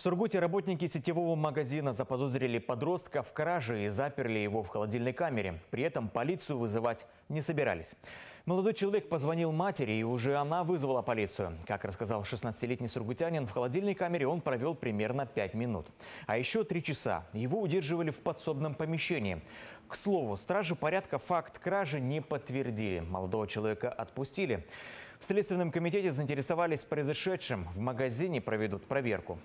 В Сургуте работники сетевого магазина заподозрили подростка в краже и заперли его в холодильной камере. При этом полицию вызывать не собирались. Молодой человек позвонил матери, и уже она вызвала полицию. Как рассказал 16-летний сургутянин, в холодильной камере он провел примерно 5 минут. А еще 3 часа. Его удерживали в подсобном помещении. К слову, стражи порядка факт кражи не подтвердили. Молодого человека отпустили. В Следственном комитете заинтересовались произошедшим. В магазине проведут проверку.